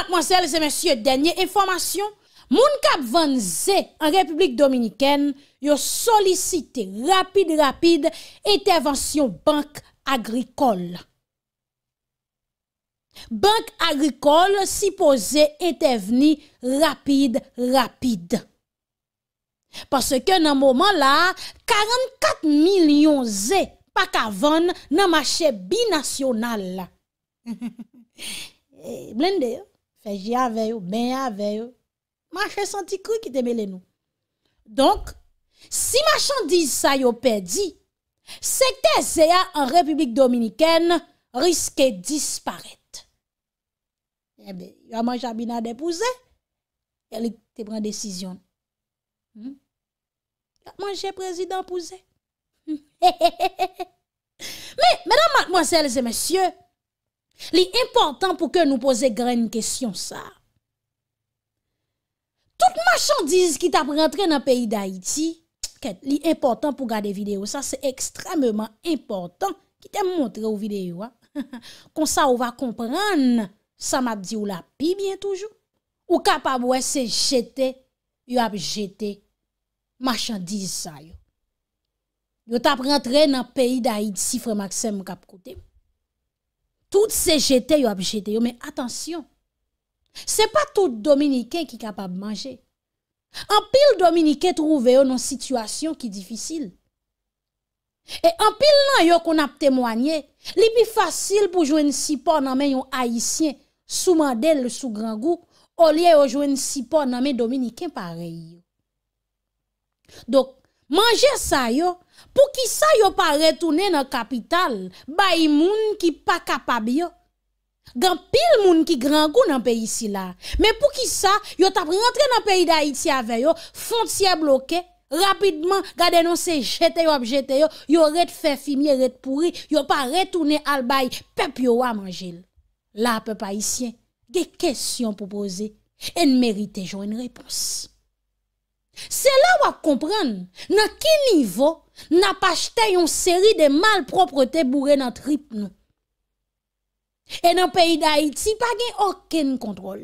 Matmansel, se monsye denye, informasyon, moun kap van ze an Republik Dominiken, yo solisite rapide-rapide entevensyon bank agrikol. Bank agrikol si pose enteveni rapide-rapide. Pase ke nan mouman la, 44 milyon ze pa ka van nan machè binasyonal. Blende yo. Fè jè avè yo, mè avè yo. Mè chè senti kou ki te mè lè nou. Donk, si mè chan diz sa yo pè di, se te zè ya an republik dominiken, riske disparèt. Eh hmm? Mè be, yon mè jaminade pou zè, yon li te brèn desizyon. Yon mè jè prezident pou zè. Mè nan mè mwen sel zè mè syè, Li important pou ke nou pose gren kèsyon sa. Tout machandise ki tap rentre nan peyi da iti, li important pou gade videyo sa, se ekstremement important ki te montre ou videyo. Kon sa ou va kompran, sa map di ou la pi bien toujou. Ou kap ap wese jete, yo ap jete machandise sa yo. Yo tap rentre nan peyi da iti, si frem aksem kap kote yo. tout se jete yo ap jete yo, men atensyon, se pa tout Dominiken ki kapab manje, an pil Dominiken trouve yo nan sitwasyon ki difisil, e an pil nan yo kon ap temwanyen, li pi fasil pou jwen sipon nan men yon Haitien, sou mandel, sou gran gouk, olye yo jwen sipon nan men Dominiken parey yo. Dok, Manger ça yo, pour qui ça yo pas retourner dans capitale, bay moun qui pas capable yo. Gan pile moun qui grand dans dans pays ici là. Mais pour qui ça yo t'a rentré dans pays d'Haïti avec yo, frontière bloqué, Rapidement, gade non se jete yo il jete yo, yo ret fe fumier, ret pourri, yo pa retourne al bay, pep yo a manger Là, peuple haïtien, des questions pour poser, et mérite une réponse. Se la wak kompren, nan ki nivou, nan pachte yon seri de malproprete bourre nan trip nou. E nan peyi da Haiti, pa gen oken kontrol.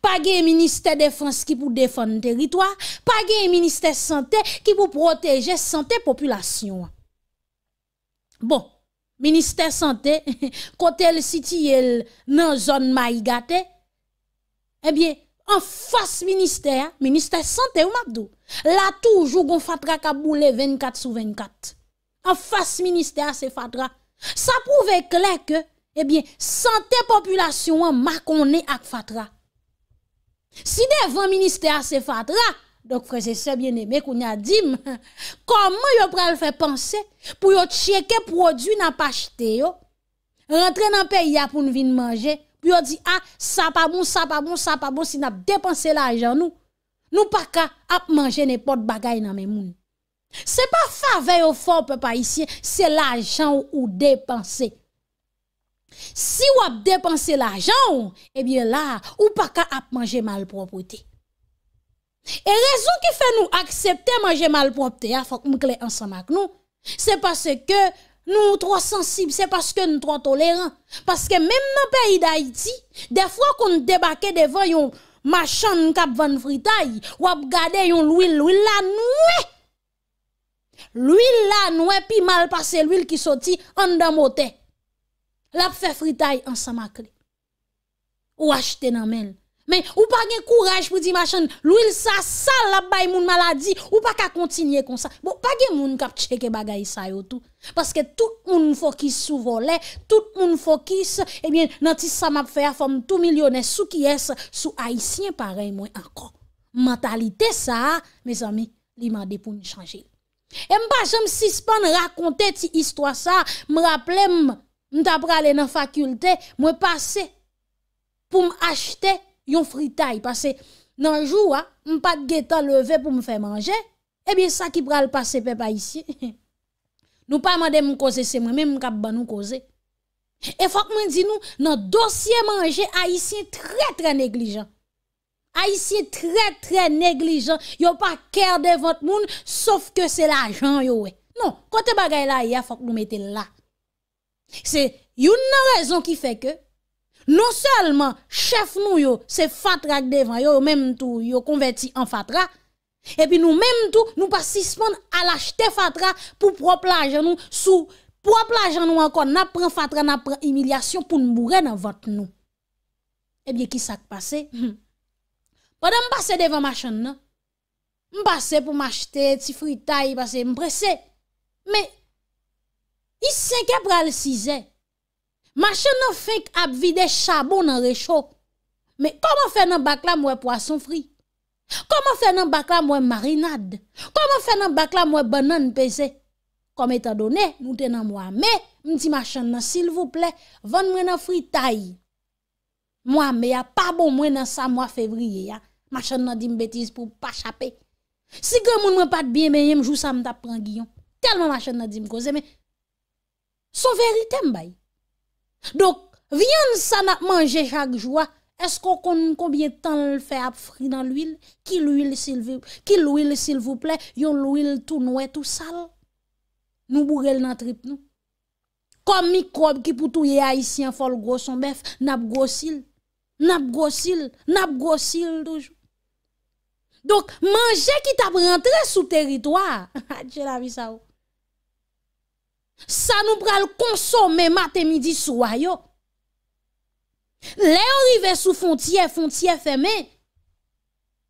Pa gen Ministè Défense ki pou défon teritoi, pa gen Ministè Santé ki pou proteje Santé Population. Bon, Ministè Santé, ko tel siti yel nan zon may gate, ebyen, eh en face ministère, ministère santé ou m'abdou. Là toujours gon fatra ka boule 24 sur 24. En face ministère c'est fatra. Ça prouve clair que eh bien santé population ma connaît ak fatra. Si devant ministère c'est fatra, donc frère c'est bien aimé qu'on a dit comment yo pral faire penser pour yo checker produit n'a pas acheté yo. Rentrer dans pays pour venir manger puis on dit, ah, ça pas bon, ça pas bon, ça pas bon, si n'a dépensé l'argent, nous. Nous pas manger n'importe bagaille dans mes Ce C'est pas faveur au fort, peuple haïtien, c'est l'argent ou dépenser. Si ou ap dépenser l'argent, eh bien là, ou pas qu'à manger malpropreté. Et raison qui fait nous accepter manger malpropreté, propreté ah, c'est parce que nous trop sensibles, c'est parce que nous trop tolérants. Parce que même dans le pays d'Haïti, des fois qu'on débarque devant yon machin cap van fritaille, ou ap gade yon l'huile, l'huile la noue. L'huile la noue, puis mal passer l'huile qui sorti en dan moté. L'a fait fritaille ensemble avec Ou acheter nan men. Mais ou pas gen courage pour dire machin, l'huile ça ça la bay moun maladie ou pas ka continuer comme ça. Bon pas gen moun kap checker bagay sa yo tout parce que tout moun focus sou volé, tout moun focus et eh bien nanti ça m'a fait forme tout millionnaire sou qui est sou haïtien pareil moins encore. Mentalité ça mes amis, li mande pour nous changer. Et m'pa jam suspendre raconter cette histoire ça, m'rappelle m'ta pralé la faculté, moi passé pour acheter yon fritaille parce que dans le jour, m hein, pas de lever levé pour me faire manger. Eh bien, ça qui pral passer peuple ici. nous pas m'a nous causer c'est moi même qui ban nous causer. Et faut que dit nous dans dossier manger haïtien très très négligent. Haïtien très très négligent, yo pas cœur de votre monde sauf que c'est l'argent yo. Non, côté bagay là, il faut que nous mettez là. C'est une raison qui fait que non seulement chef nous yo, c'est fatra devant yo, même tout yo converti en fatra. Et puis nous même tout, nous pas suspendre à l'acheter fatra pour propre l'argent nous sous propre l'argent nous encore n'a prend fatra n'a prend humiliation pour nous mourir dans votre nous. Eh bien qui s'est passé hmm. Pendant je passer devant ma chaîne, je passais pour m'acheter ti fritaille parce que me pressé. Mais il 5 pour le 6 Machè nan fèk ap vide chabon nan rechò. Mè, koman fè nan bakla mwen poason fri? Koman fè nan bakla mwen marinad? Koman fè nan bakla mwen banan pese? Koman etan donè, nou tè nan mwen mè, mè ti machè nan, s'il vous plè, vèn mwen nan fri tay. Mwen mè a pa bon mwen nan sa mwen fevriye, ya. Machè nan dim betis pou pa chapè. Si gè moun mwen pat biye mè, yè mè jou sa mwen tap prangiyon. Telman machè nan dim koze, mè. Son verite m baye. Donc, viens ça n'a mangé chaque jour, est-ce qu'on combien de temps le fait à frire dans l'huile Qui l'huile s'il vous Qui l'huile s'il vous plaît Yon l'huile tout noué, tout sale. Nous bourrel dans trip nous. Comme microbes qui pour tout haïtien fol gros son bœuf, n'a grossil. N'a grossil, n'a grossil toujours. Donc manger qui t'a rentré sous territoire. J'ai ah, la vie ça. Oh ça nous pral consommer matin midi soir yo les arrivé sous frontière frontière fermée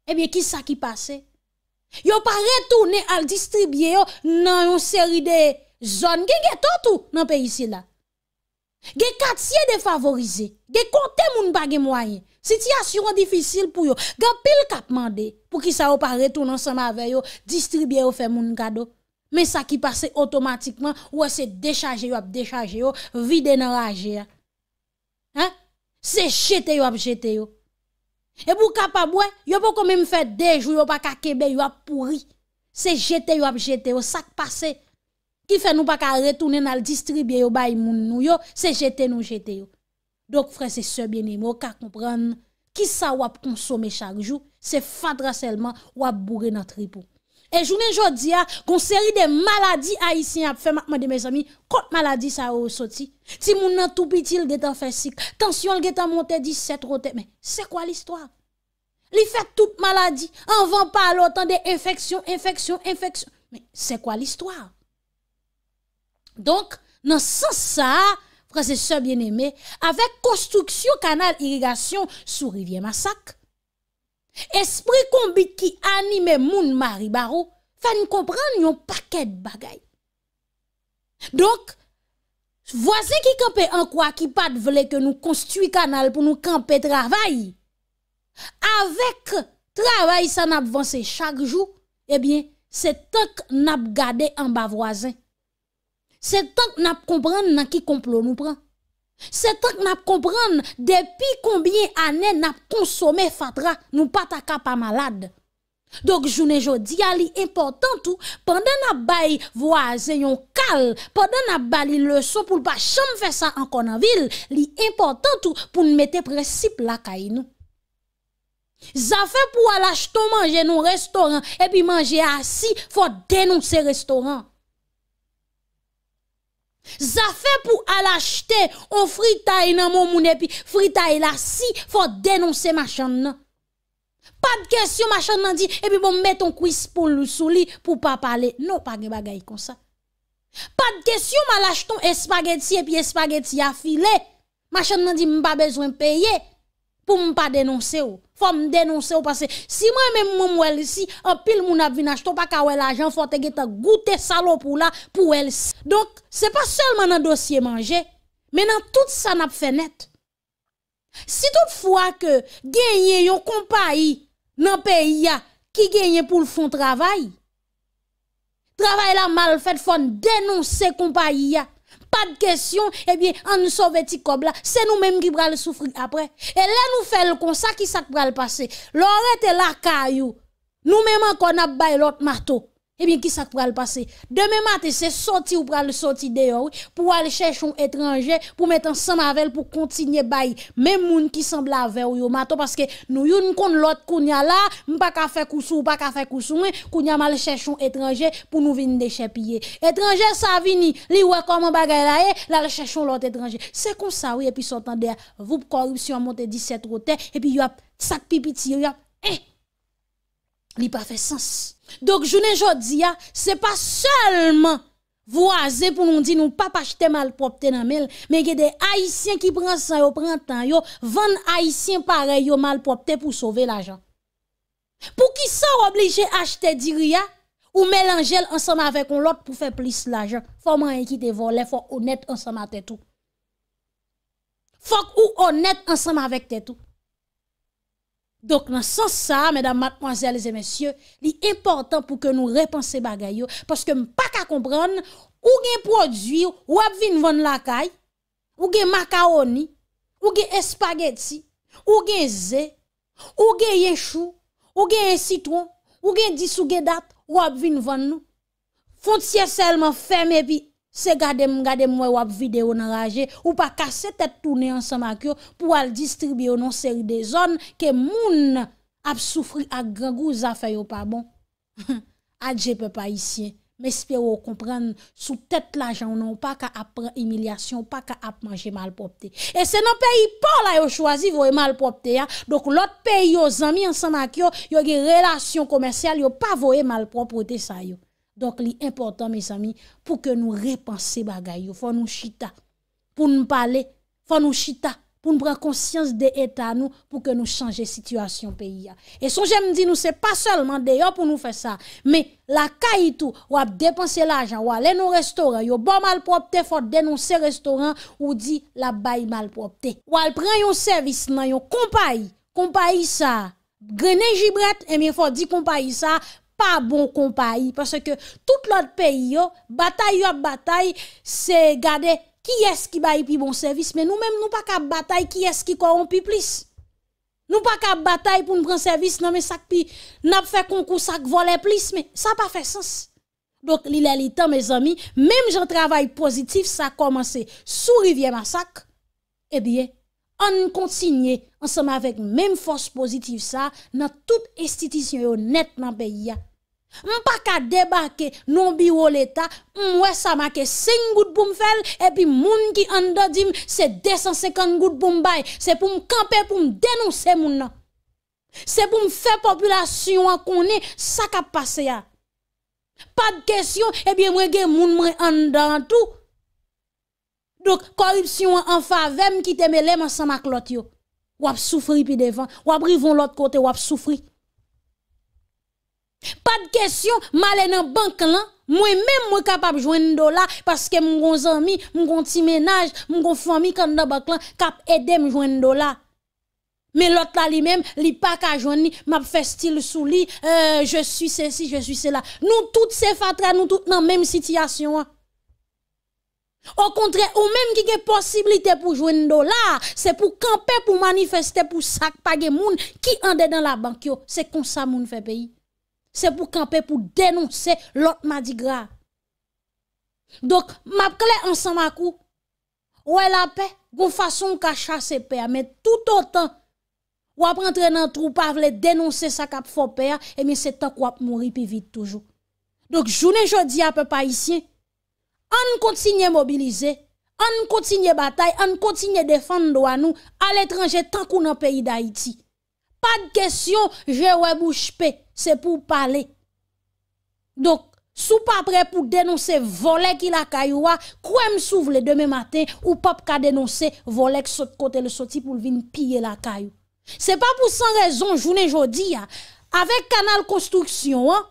eh bien qui ça qui passait yo pas retourné à distribuer dans une série de zones qui ghetto tout dans pays ici là des quartiers défavorisés des côtés moun pas moyen situation difficile pour yo gan pile cap mandé pour qui ça yo pas retourner ensemble avec yo distribuer yo faire moun cadeau mais ça qui passe automatiquement, ou c'est décharger, ou décharger, vider dans rage. Hein. hein? C'est jeter, ou jeter. Et pour capable, ne yo pas quand même faire des jours, yo pas qu'à Québec, yo pourri. C'est jeter, ou jeter, ça qui passe. Qui fait nous pas retourner dans le distribuer, moun yo, c'est jeter, nous jeter. Donc, frère, c'est ce bien-aimé, qu'à comprendre, qui ça va consommer chaque jour, c'est fadra seulement wap bourrer dans tripou et journée aujourd'hui, qu'on série de maladies haïtiennes a fait maintenant de mes amis, contre maladie ça a sorti. Si moun nan tout petit est en fait sick, tension est en monté 17 rote. Mais c'est quoi l'histoire? Il fait toute maladie, en vent pas l'autant des infections, infections, infections. Mais c'est quoi l'histoire? Donc, dans ce sens ça, frères et sœurs bien-aimés, avec construction canal irrigation sous rivière Massac. Espri konbite ki anime moun mari baro, fa ni kompran yon paket bagay. Dok, vwazen ki kampe an kwa ki pat vle ke nou konstui kanal pou nou kampe travay. Avèk travay sa nap vwansè chak jou, ebyen, eh se tank nap gade an bavwazen. Se tank nap kompran nan ki komplo nou pran. Setak nap kompran depi konbien anen nap konsome fatra nou pataka pa malad. Dok jounen jodi ya li importan tou pandan nap bayi voazen yon kal, pandan nap bali le sou pou lpa chanm fesa an konan vil, li importan tou pou nmete presip lakay nou. Zafen pou alashto manje nou restoran epi manje asi fote denou se restoran. fait pour aller acheter un dans nan mon moune puis fritaille la si fò denonse machan nan. de question, machan nan et puis bon ton quiz pour le li pour pas parler. Non pas de bagay kon sa. Pa d'kesyon mal acheton espageti epi a afile. Machan nan di pas besoin payer pour m'a pas dénoncer. Fòm denonsè ou pasè, si mwen mè mwen mwen mwen lisi, apil moun ap vinach to pa kawè la jan fote geta goutè salopou la pou lisi. Donk, se pa solman nan dosye manje, menan tout sa nap fè net. Si tout fwa ke genye yon kompa yi nan peyi ya ki genye pou l fon travay, travay la mal fèt fòm denonsè kompa yi ya, pas de question, eh bien, on sauve petit là, c'est nous-mêmes qui le souffrir après. Et là, nous faisons comme ça, qui ça pral passer? L'aurait la caillou. Nous-mêmes encore, on a l'autre marteau. Eh bien, qui ça pourra le passer? Demain matin, c'est sorti ou le sortir dehors, pour aller chercher un étranger, pour mettre ensemble avec pour continuer bail. Même moun qui semble avec ou mato, parce que nous yon kon l'autre kounya là, m'pa ka faire koussou, pas ka faire y kounya mal chercher un étranger pour nous venir déchepiller. Étranger ça vini, li ouais comment bagay la e, eh, là le chercher l'autre étranger. C'est comme ça, oui, et puis sortant de vous corruption monte 17 rote, eh, et puis yon sac pipiti, a eh, li pas fait sens. Dok jounen jodi ya, se pa selman vou aze pou nou di nou pa pa chete malpropte nan men, men gen de haisyen ki pran sa yo pran tan yo, van haisyen pare yo malpropte pou sove la jan. Pou ki sa ou oblige achete diri ya, ou melan jel ansama vek on lop pou fe plis la jan, fok man yon ki devole, fok onet ansama te tou. Fok ou onet ansama vek te tou. Donc, dans ce sens, ça, mesdames, mademoiselles et messieurs, est important pour que nous repensions bagaille parce que pas qu'à comprendre, ou gen produit, ou ap vin vendre la caille, ou gen macaroni, ou gen spaghetti, ou gen zé, ou gen chou, ou gen citron, ou gen dis ou gen date, ou ap vin vendre nous. Frontière seulement et puis Se gade mwe wap videyo nan raje ou pa kase tete toune an san makyo pou al distribyo nan seri de zon ke moun ap soufri ak gangou zafay yo pa bon. Adje pe pa isye. Mespè ou komprende sou tete la jan ou nan ou pa ka ap emilyasyon ou pa ka ap manje malpropte. E se nan peyi po la yo chwazi vwe malpropte ya. Dok lot peyi yo zami an san makyo yo ge relasyon komersyal yo pa vwe malpropte sa yo. Donk li important, mes ami, pou ke nou repanse bagay yo. Fon nou chita pou nou pale, fon nou chita pou nou pran konsyans de etan nou pou ke nou chanje situasyon peyi ya. E son jem di nou se pa solman deyo pou nou fe sa. Me la kayi tou wap depanse la ajan, wale nou restoran, yo bon malpropte fote denonsen restoran ou di la bay malpropte. Wale pren yon servis nan yon kompai, kompai sa, grenen jibret, eme fote di kompai sa, pas bon compagnie parce que tout l'autre pays bataille à bataille c'est garder qui est-ce qui va baille plus bon service mais nous mêmes nous pas qu'à bataille qui est-ce qui corrompt plus nous pas qu'à bataille pour nous prendre service non mais ça qui n'a fait concours ça voler plus mais ça pas fait sens donc il est mes amis même j'en travaille positif ça a commencé sous rivière massacre eh bien An kont sinye, an seman vek menm fos pozitiv sa, nan tout estitisyon netman pe ya. Mpa ka debake non biwo l'eta, mwe sa make 5 gout pou m fel, epi moun ki an do dim se 250 gout pou m bay, se pou m kampe pou m denonse moun nan. Se pou m fe populasyon akone, sa ka pase ya. Pad kesyon, epi mwe ge moun mre an do an tou. Dok korupsyon an favem ki teme lem an san mak lot yo. Wap soufri pi devan. Wap rivon lot kote, wap soufri. Pa de kesyon, malen an bank lan. Mwen men mwen kapap jwen do la paske mwen gon zami, mwen gon ti menaj, mwen gon fami kan nan bank lan kap edem jwen do la. Men lot la li men, li pa ka jwen ni. Map festil sou li, euh, je suis se si, je suis se la. Nou tout se fatra, nou tout nan menm sityasyon an. Au contraire, ou même qui a possibilité pour jouer un dollar, c'est pour camper, pour manifester, pour sac les gens qui en dans la banque. C'est comme ça moun fait pays. C'est pour camper, pour dénoncer l'autre madigra. Donc, ma clé ensemble à coup. Ouais la paix, la façon cacher chasser paix, mais tout autant ou après entrer dans trou pas vle dénoncer sa cap fort père, et bien c'est tant qu'on mourir plus vite toujours. Donc journée ne à peu pas ici on continue à mobiliser, on continue à bataille, on continue à défendre nous à l'étranger tant qu'on dans le pays d'Haïti. Pas de question, je bouche c'est pour parler. Donc, sous pas prêt pour dénoncer volet qui la cailloua, quoi m'ouvre s'ouvre demain matin ou pas dénoncer dénoncer volet qui saute côté le sorti pour venir piller la caillou. C'est pas pour sans raison journée dis, hein. avec canal construction hein.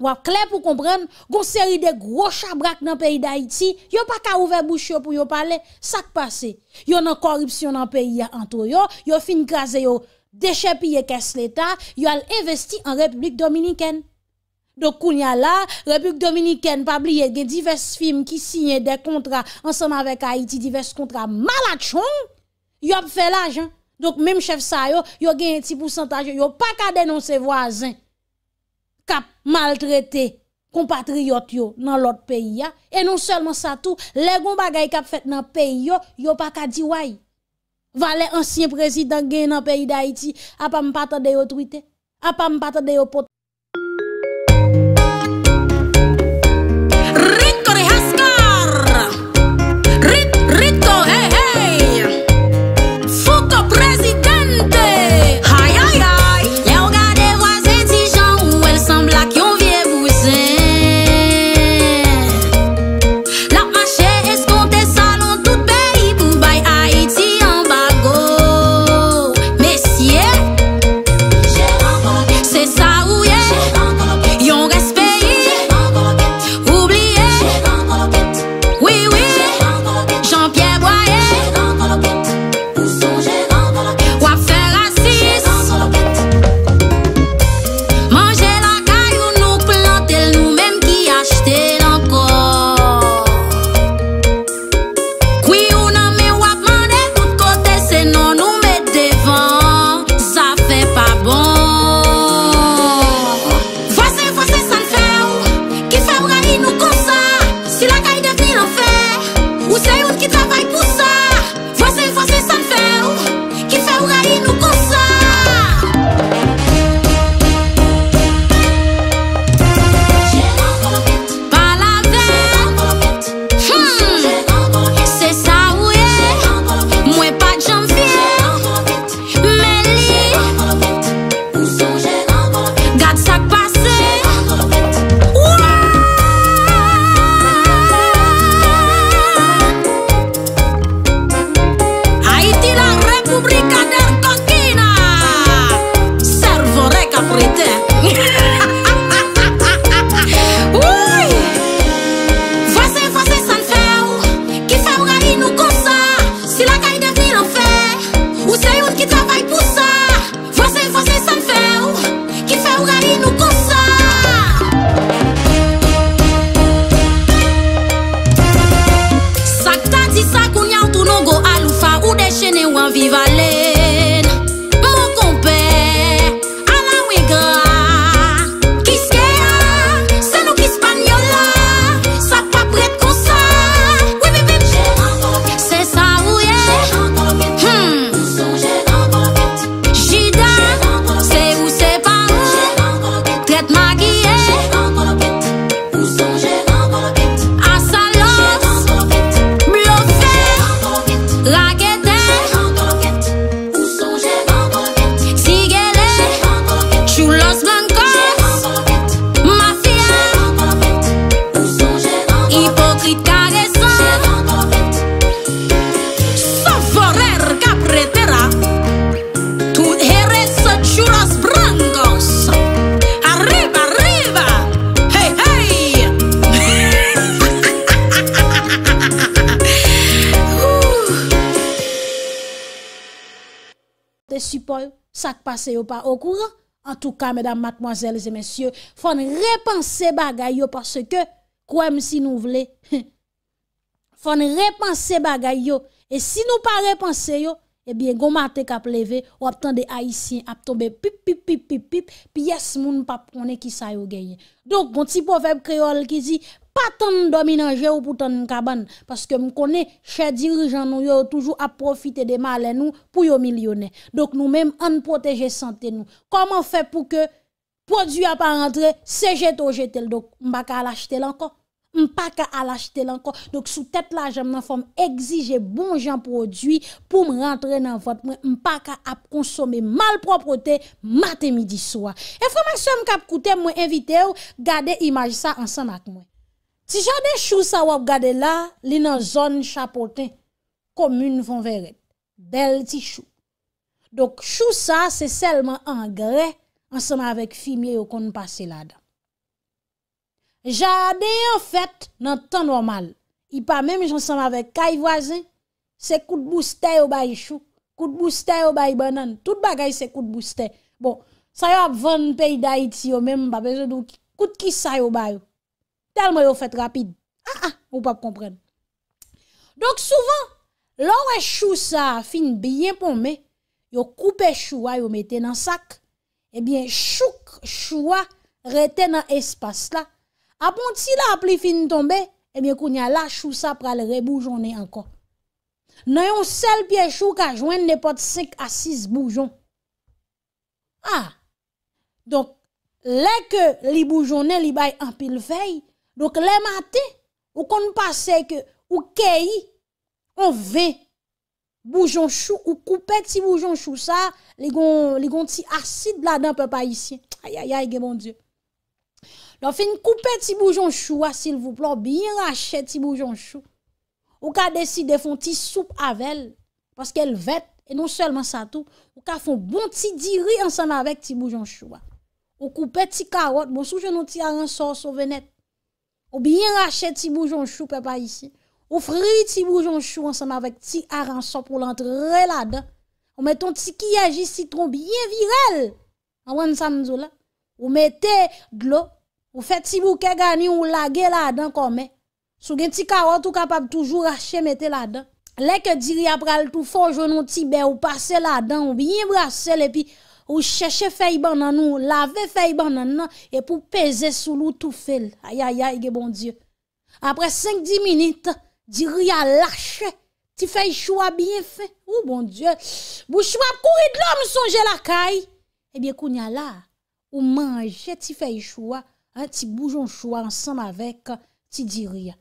Wap clair pour comprendre, gon série de gros chabrak dans pays d'Haïti, yo pas ka ouvert bouche pour yo parler, ça qui passe. Yon nan corruption dans pays entre yo, yo fin krasé yo déchets caisses l'état, yo investi en République dominicaine. Donc, kounya la, République dominicaine, pas oublier, gen divers films qui signent des contrats ensemble avec Haïti, divers contrats malachon, yon ap fait l'argent. Donc, même chef sa yo, yon gen un petit pourcentage, yo pas ka dénoncer voisin. Maltraité maltrete compatriotes dans l'autre pays. Et non seulement ça tout, les gon qui ont fait dans pays yo, yo pas ka di way. valet ancien président gen dans pays d'Haïti, a pas m'patande yo tweeter, a pas m'patande yo pas au courant. En tout cas, mesdames, mademoiselles et messieurs, faut repenser bagaille parce que, quoi si nous voulons, faut repenser bagaille Et si nous pas repenser et eh bien, gon matin k'ap levé, ou ap des haïtiens ap tomber pip pip pip pip pip, pièce moun pap konnen qui sa yo gagné. Donc, bon petit proverbe créole qui dit Patan nou dominanje ou poutan nou kaban. Paske m konen chè dirijan nou yo toujou bon ap profite de malen nou pou yo milyonè. Dok nou menm an proteje sante nou. Koman fè pou ke prodjou ap a rentre se jet ou jetel. Dok m baka al achete lanko. M paka al achete lanko. Dok sou tèt la jèm nan fòm exije bon jan prodjou pou m rentre nan vòt mwen. M paka ap konsome mal propote matè midi soa. E fòman sou m kap koutè mwen evite ou gade imaj sa ansan ak mwen. Si jade chou sa wap gade la, li nan zon chapote, komune fon veret, bel ti chou. Dok chou sa, se selman an gre, an seman avèk fimiye yo kon pase la dan. Jade an fèt nan tan normal, i pa mèm jansan avèk kaj vwazen, se kout boustè yo bay chou, kout boustè yo bay banan, tout bagay se kout boustè. Bon, sa yo ap vwèn pey da iti yo mèm, ba bezè dou kout ki sa yo bay yo. Tel mwen yo fèt rapide. Ha ah, ah, ha, mwen pa p kompren. Donk souvan, lorè chousa fin biyen pou mè, yo koupe choua yo metè nan sak, ebyen chouk choua reten nan espas la. A pond si la ap li fin tombe, ebyen koun ya la chousa pral reboujonè ankon. Nèyon sel piye chouk a jwen nepot 5 a 6 boujon. Ha! Ah, donk, lè ke li boujonè li bay anpil fèy, Louk lè matè, ou kon nou pase ke ou keyi, ou ve, boujon chou, ou koupe ti boujon chou sa, li gon ti asid la den pe pa yisi. Ayayay, gen mon die. Louk fin koupe ti boujon chou wa, ah, sil vou plo, bi yin rachè ti boujon chou. Ou ka deside fon ti soupe avel, paske el vet, e non selman sa tou, ou ka fon bon ti diri ansan avek ti boujon chou wa. Ah. Ou koupe ti karot, monsou jenon ti a ren sò, sou venet. Ou biyen rache ti boujon chou pepa isi, ou fri ti boujon chou ansama vek ti aran sop ou lantre la dan, ou meton ti kiyeji siton biyen virel, ou meten glo, ou fet ti bouke gani ou lage la dan kome, sou gen ti karot ou kapab toujou rache meten la dan, leke diri apral tou fonjounon ti be ou pase la dan, ou biyen brasele pi... ou chercher feuille banane lave feuille banane et pour peser sous l'eau tout fait. Aïe aïe aïe bon Dieu. Après 5-10 minutes, diri a lâché. Tu fais choix bien fait. Ou bon Dieu. bou choix courir de l'homme songe la caille. Eh bien kounya là ou manger tu fais choix hein, un petit bougeon choix ensemble avec tu diri.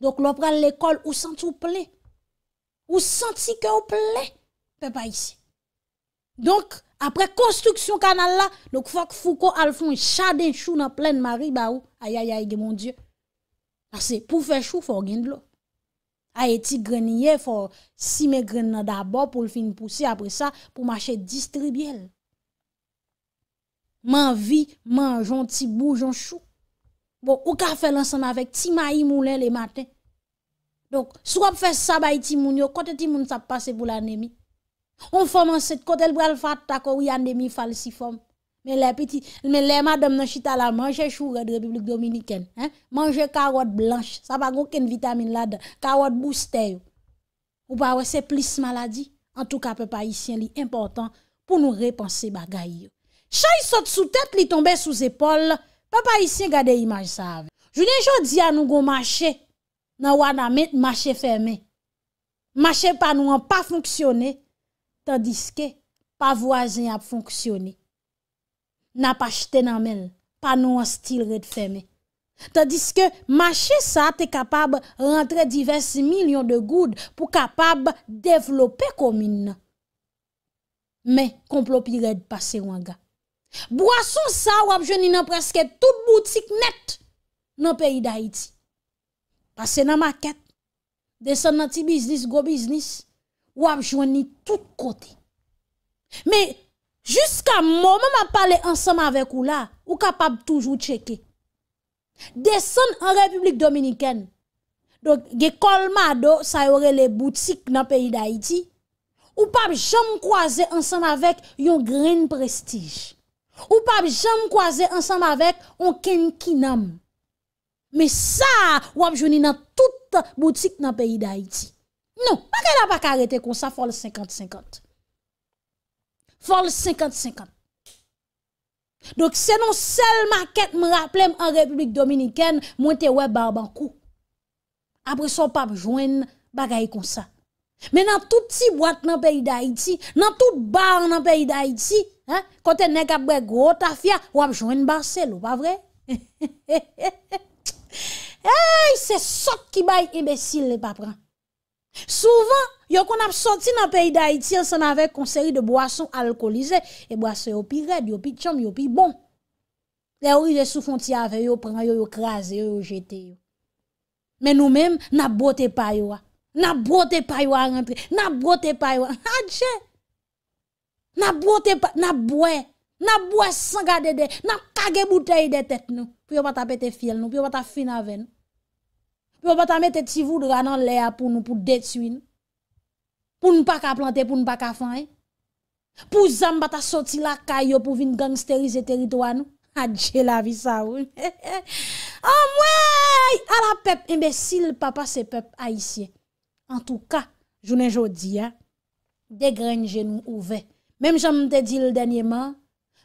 Donc l'on prend l'école ou sans tout plaît. Ou senti que ou plaît, papa ici. Donc, après construction canal là, donc faut que Foucault al fait un chou dans pleine Marie baou. Aïe aïe aïe mon Dieu. Parce que pour faire chou faut gagner de l'eau. Haïti grenier faut simer graines d'abord pour le fin pousser après ça pour marcher distribuer. vie, mangeons petit bougeon chou. Bon, ou ka fait l'ensemble avec ti moulin le matin. Donc, soit fait ça ba ti moun yo, kote ti moun sa passe pour l'anémie. On en cette le elle le fat ko y demi Mais les petits mais les madame nan chita la manger chou de République dominicaine, hein? Manger carotte blanche, ça pas aucune vitamine là-dedans. Carotte booster. Ou pas c'est plus maladie. En tout cas peuple haïtien li important pour nous repenser yo. Chay saute sous tête, li tombe sous épaule. papa haïtien gade image ça. images jodi a nous gon marché. Nan wana met marché fermé. Marché pas nous pas fonctionner Tandiske, pa vwazen ap fonksyoni. Na pa chte nan men, pa nou an stil red feme. Tandiske, mache sa te kapab rentre diversi milyon de goud pou kapab devlope komine nan. Men, komplo pi red pase wanga. Boason sa wap jeni nan preske tout boutik net nan peyi da iti. Pase nan maket, desan nan ti biznis, go biznis. ou ap ni tout côté. Mais jusqu'à moment m'a parler ensemble avec ou là, ou capable toujours checker. descend en République dominicaine. Donc ge colmado ça aurait les boutiques dans le pays d'Haïti. Ou pas jamais croiser ensemble avec yon green prestige. Ou pas jamais croiser ensemble avec un kinkinam Mais ça, ou ap dans toute boutiques dans le pays d'Haïti. Non, pas la pa pas arrêté comme ça. le 50-50. le 50-50. Donc, c'est non seul maquette, m en an Republik Dominiken, mwen te barbankou. Après son pape, jouen bagay comme ça. Men nan tout ti boîte nan peyi pays le nan tout bar nan peyi da hein, kote nek apwe gros tafia, vous avez joué Barcelo, pa vrai? vrai? C'est sok qui bay imbécile, les papas. Souvent, yo qu'on a sorti dans le pays d'Haïti ensemble avec une de boissons alcoolisées et boissons yon pi red, pi chum, yo pi bon. Les sous frontière avec yo pran yo yo ils Mais nous-mêmes, ah, n'a pas yo. N'a n'avons pas yo à rentrer, n'a n'avons pas yo. Adje. N'a n'avons pas, n'a boé, n'a sans garder de, n'a kage bouteille de tête nous. Puis on va taper des fiel nous, puis on ta pour ne pas mettre petit voudra dans l'air pour nous pour détruire. Pour ne pas planter, pour ne pas faire. Hein. Pour zam pas sortir la caille pour venir gangsteriser territoire Adieu ah, la vie ça oui. oh ouais, à la peuple eh imbécile papa c'est peuple haïtien. En tout cas, je journée jodi hein, des graines genoux ouverts. Même j'en te dit dernièrement,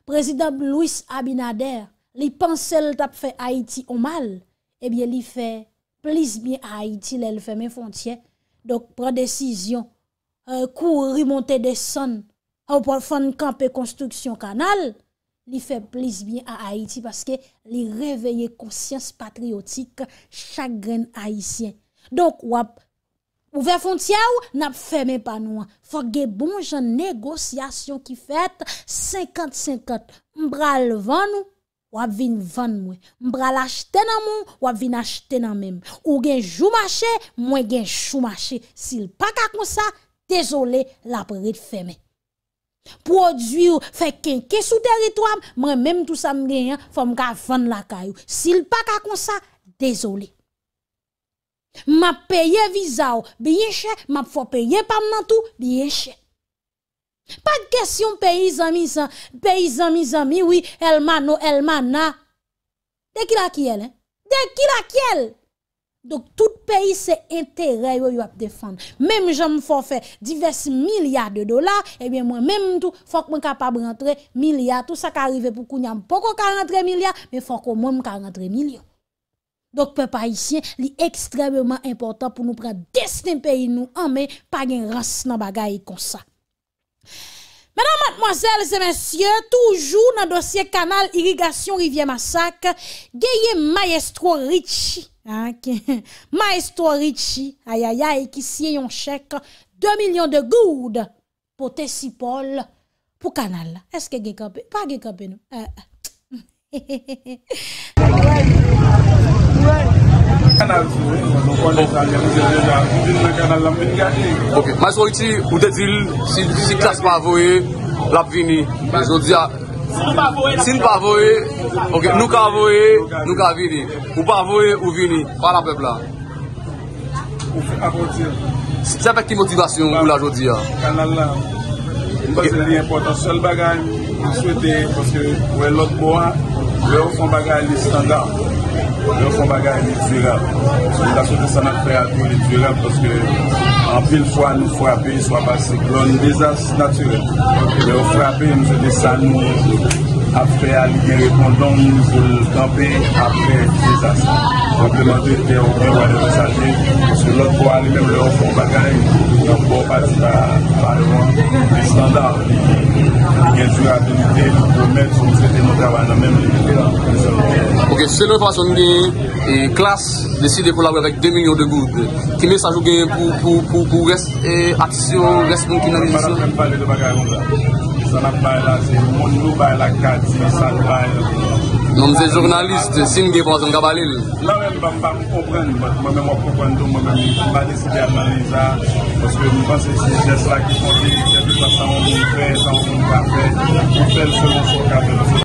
président Louis Abinader, li pensel le fait Haïti au mal, eh bien li fait plis bie a Haiti lè lè fèmè fontyen, dok pran desisyon, kou euh, rimonte de son, ou pran fon kampe konstruksyon kanal, li fèm plis bie a Haiti, paske li reveye konsyans patriotik, chagren Haitien. Dok wap, ou fèmè fontyen ou, nap fèmè panou an, fòk gè bon jèn negosyasyon ki fèt, 50-50 mbra lèvan ou, wap vin van mwen. Mbra la chten nan moun, wap vin la chten nan men. Ou gen jou mache, mwen gen chou mache. Sil pa ka kon sa, dezolé, la prit femen. Produyou fe ken kesou teritwam, mwen menm tou sa mgen yan, fom ka van la kayou. Sil pa ka kon sa, dezolé. Map peye viza ou, biyeche, map fo peye pam nan tou, biyeche. Pas de question paysan, misan, paysan, amis hein. mi, oui, Elmano, Elmana. De qui la qui elle? Hein? De qui la qui elle? Donc, tout pays, c'est intérêt yo défendre. Même j'aime faut faire divers milliards de dollars, eh bien, moi, même tout, faut que capable de rentrer milliards. Tout ça qui arrive pour Kounyam, pas qu'on rentrer milliards, mais faut moi, même rentrer millions. Donc, peuple haïtien, c'est extrêmement important pour nous prendre destin pays nous en main, pas de race dans bagay comme ça. Madame, mademoiselles et messieurs Toujours dans le dossier canal Irrigation Rivière Massac Il y a Maestro Richi Maestro Richi Ayayay, qui s'y est en chèque Deux millions de goudes Pour tes cipolles Pour le canal Est-ce que je l'ai compris? Pas que je l'ai compris He he he he He he he he Mwen kanal sou. Eh? Mwen kanal la mwen gati. Mwen sou iti ou dedil si klas pa avoye, lap vini. Si nou pa avoye, nou ka avoye, nou ka vini. Ou pa avoye, ou vini. Ou fi avoti. Sa pe ki motivasyon ou la jodi a? Kanal la. Mwen se li importan sol bagay mwen souwete, wè lòt bo an, wè ou son bagay li standa. Yon kon bagay ni tverab Yon lakote sanak pe akou ni tverab Poske an pil fwa nou fwape yon swa basik Klon yon bezas natyre Yon fwape yon mse de san nou Afre alige repondon Mse danpe apre bezas Komplementer etè ou kè wè wè de mensajè. Sè lòk wò alè mèm le wò fò w bagay. Kè wò wò wè bazi wè a parè wè. Lè standart. Lè genjurabilite. Mèm sou mwen se te mwè kè wè nan mèm li. Ok. Se nou fò a sonne klas deside pou la wè vèk dey minyo de gout. Kè mè sa jougè pou aksyon, lèsbon kè nan lésion? Mwen fèm fèm valye de bagay wè mwen. Sè nan fèm vè la. Mwen nou vè la kat. San vè la. Noun zè jounalist, sin gebo zon gabalil. Nan men, ban ban m'koubreng. Mwen men mwakoubreng do mwen men moukoubali si de ananisa. Poske mwen se si jesla ki fote. Se di sa sa moun moun fe, sa moun moun pa fe. Mwen fe l se moun so kafe.